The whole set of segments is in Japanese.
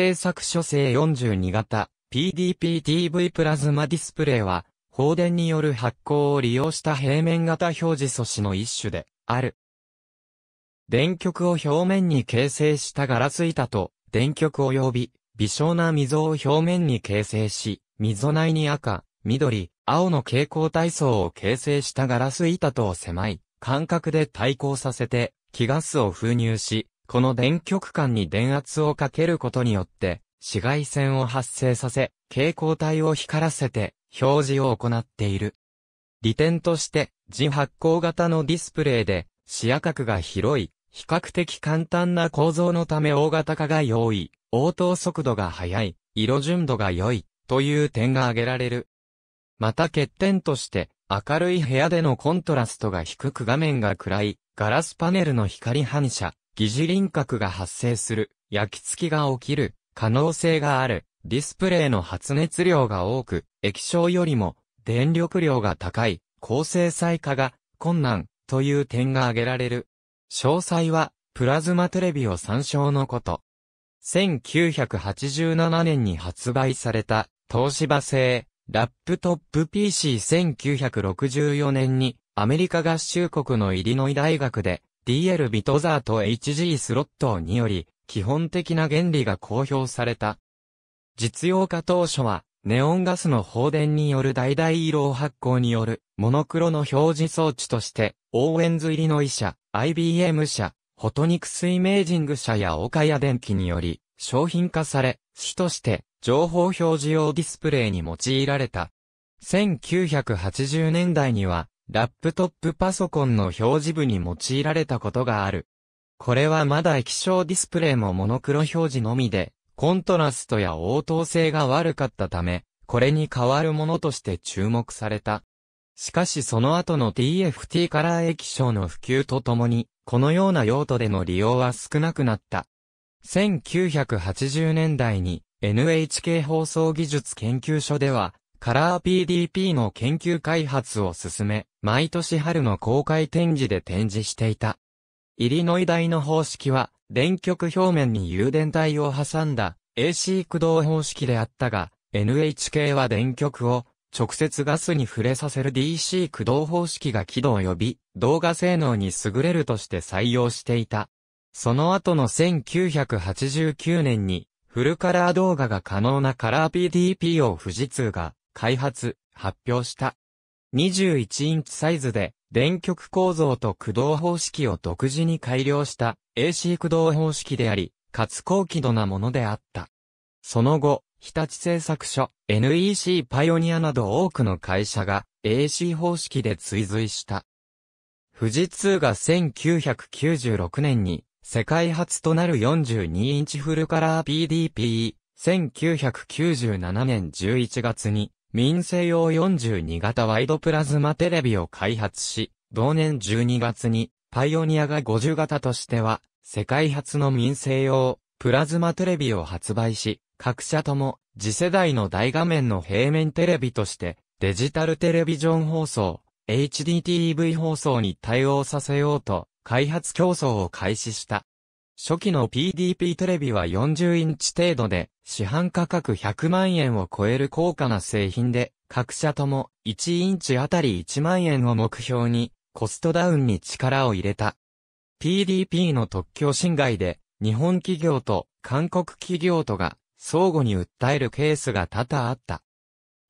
製作所製42型 PDP-TV プラズマディスプレイは、放電による発光を利用した平面型表示素子の一種である。電極を表面に形成したガラス板と、電極を呼び、微小な溝を表面に形成し、溝内に赤、緑、青の蛍光体層を形成したガラス板とを狭い間隔で対抗させて、気ガスを封入し、この電極管に電圧をかけることによって、紫外線を発生させ、蛍光体を光らせて、表示を行っている。利点として、自発光型のディスプレイで、視野角が広い、比較的簡単な構造のため大型化が容易、応答速度が速い、色純度が良い、という点が挙げられる。また欠点として、明るい部屋でのコントラストが低く画面が暗い、ガラスパネルの光反射、疑似輪郭が発生する、焼き付きが起きる、可能性がある、ディスプレイの発熱量が多く、液晶よりも電力量が高い、高精細化が困難という点が挙げられる。詳細は、プラズマテレビを参照のこと。1987年に発売された、東芝製、ラップトップ PC1964 年に、アメリカ合衆国のイリノイ大学で、DL ビトザーと HG スロットにより、基本的な原理が公表された。実用化当初は、ネオンガスの放電による橙色発光によるモノクロの表示装置として、オーウェンズ入りの医者、IBM 社、フォトニクスイメージング社や岡谷電機により商品化され、主として情報表示用ディスプレイに用いられた。1980年代にはラップトップパソコンの表示部に用いられたことがある。これはまだ液晶ディスプレイもモノクロ表示のみで、コントラストや応答性が悪かったため、これに代わるものとして注目された。しかしその後の TFT カラー液晶の普及とともに、このような用途での利用は少なくなった。1980年代に NHK 放送技術研究所では、カラー PDP の研究開発を進め、毎年春の公開展示で展示していた。イリノイ大の方式は、電極表面に誘電体を挟んだ AC 駆動方式であったが、NHK は電極を直接ガスに触れさせる DC 駆動方式が起動及び動画性能に優れるとして採用していた。その後の1989年にフルカラー動画が可能なカラー PDP を富士通が開発、発表した。21インチサイズで、電極構造と駆動方式を独自に改良した AC 駆動方式であり、かつ高輝度なものであった。その後、日立製作所、NEC パイオニアなど多くの会社が AC 方式で追随した。富士通が1996年に世界初となる42インチフルカラー PDP、1997年11月に民生用42型ワイドプラズマテレビを開発し、同年12月に、パイオニアが50型としては、世界初の民生用プラズマテレビを発売し、各社とも次世代の大画面の平面テレビとして、デジタルテレビジョン放送、HDTV 放送に対応させようと、開発競争を開始した。初期の PDP テレビは40インチ程度で、市販価格100万円を超える高価な製品で、各社とも1インチあたり1万円を目標に、コストダウンに力を入れた。PDP の特許侵害で、日本企業と韓国企業とが相互に訴えるケースが多々あった。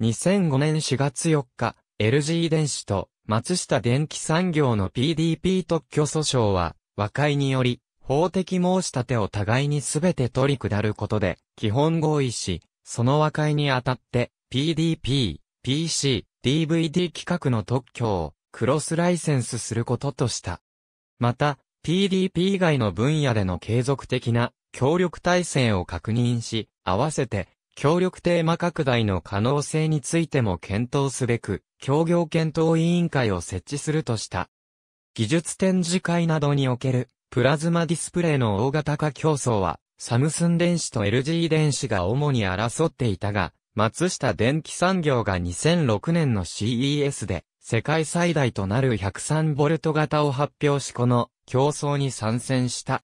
2005年4月4日、LG 電子と松下電機産業の PDP 特許訴訟は、和解により、法的申し立てを互いにすべて取り下ることで、基本合意し、その和解にあたって、PDP、PC、DVD 規格の特許を、クロスライセンスすることとした。また、PDP 以外の分野での継続的な協力体制を確認し、合わせて協力テーマ拡大の可能性についても検討すべく、協業検討委員会を設置するとした。技術展示会などにおけるプラズマディスプレイの大型化競争は、サムスン電子と LG 電子が主に争っていたが、松下電機産業が2006年の CES で、世界最大となる 103V 型を発表しこの競争に参戦した。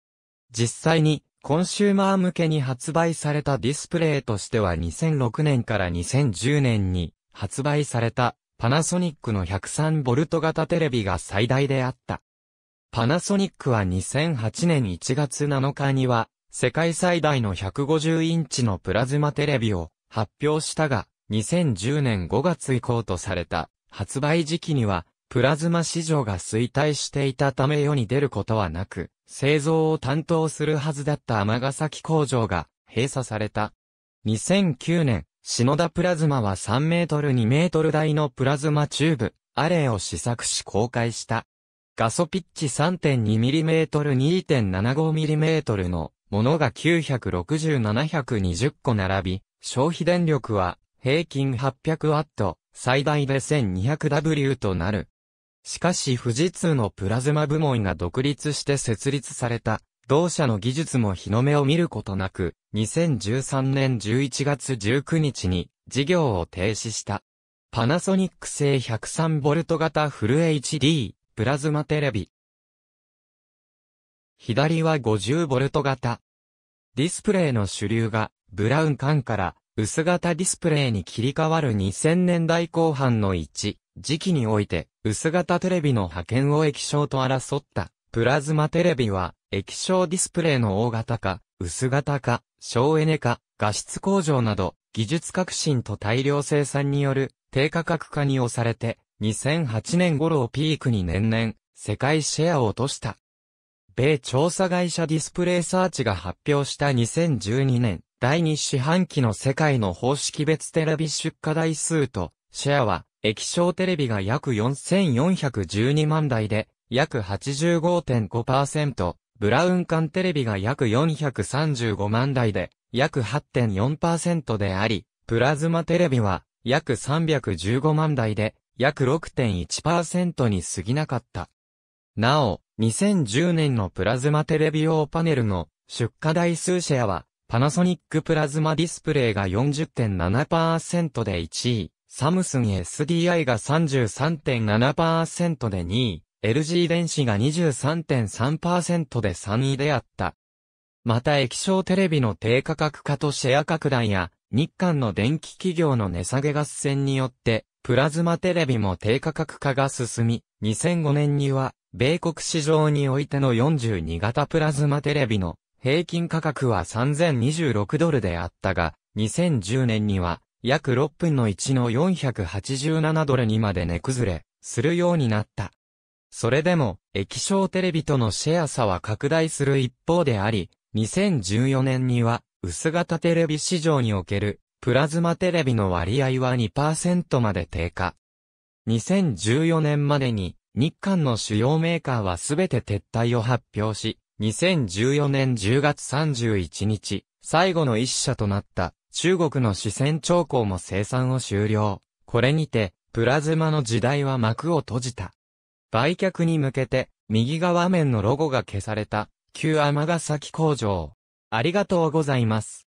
実際に、コンシューマー向けに発売されたディスプレイとしては2006年から2010年に発売されたパナソニックの 103V 型テレビが最大であった。パナソニックは2008年1月7日には、世界最大の150インチのプラズマテレビを発表したが、2010年5月以降とされた発売時期には、プラズマ市場が衰退していたため世に出ることはなく、製造を担当するはずだった尼崎工場が閉鎖された。2009年、篠田プラズマは3メートル2メートル台のプラズマチューブ、アレイを試作し公開した。画素ピッチ 3.2mm2.75mm のものが960-720個並び、消費電力は平均 800W、最大で 1200W となる。しかし富士通のプラズマ部門が独立して設立された、同社の技術も日の目を見ることなく、2013年11月19日に事業を停止した。パナソニック製 103V 型フル HD プラズマテレビ。左は 50V 型。ディスプレイの主流がブラウン管から薄型ディスプレイに切り替わる2000年代後半の1時期において薄型テレビの覇権を液晶と争ったプラズマテレビは液晶ディスプレイの大型化、薄型化、省エネ化、画質向上など技術革新と大量生産による低価格化に押されて2008年頃をピークに年々、世界シェアを落とした。米調査会社ディスプレイサーチが発表した2012年、第2四半期の世界の方式別テレビ出荷台数と、シェアは、液晶テレビが約4412万台で、約85.5%、ブラウン管テレビが約435万台で、約8.4%であり、プラズマテレビは、約315万台で、約6.1%に過ぎなかった。なお、2010年のプラズマテレビ用パネルの出荷台数シェアは、パナソニックプラズマディスプレイが40.7%で1位、サムスン SDI が33.7%で2位、LG 電子が23.3%で3位であった。また液晶テレビの低価格化とシェア拡大や、日韓の電気企業の値下げ合戦によって、プラズマテレビも低価格化が進み、2005年には、米国市場においての42型プラズマテレビの平均価格は3026ドルであったが、2010年には約6分の1の487ドルにまで値崩れするようになった。それでも液晶テレビとのシェア差は拡大する一方であり、2014年には薄型テレビ市場におけるプラズマテレビの割合は2%まで低下。2014年までに、日韓の主要メーカーはすべて撤退を発表し、2014年10月31日、最後の一社となった中国の四川長江も生産を終了。これにて、プラズマの時代は幕を閉じた。売却に向けて、右側面のロゴが消された、旧天ヶ崎工場。ありがとうございます。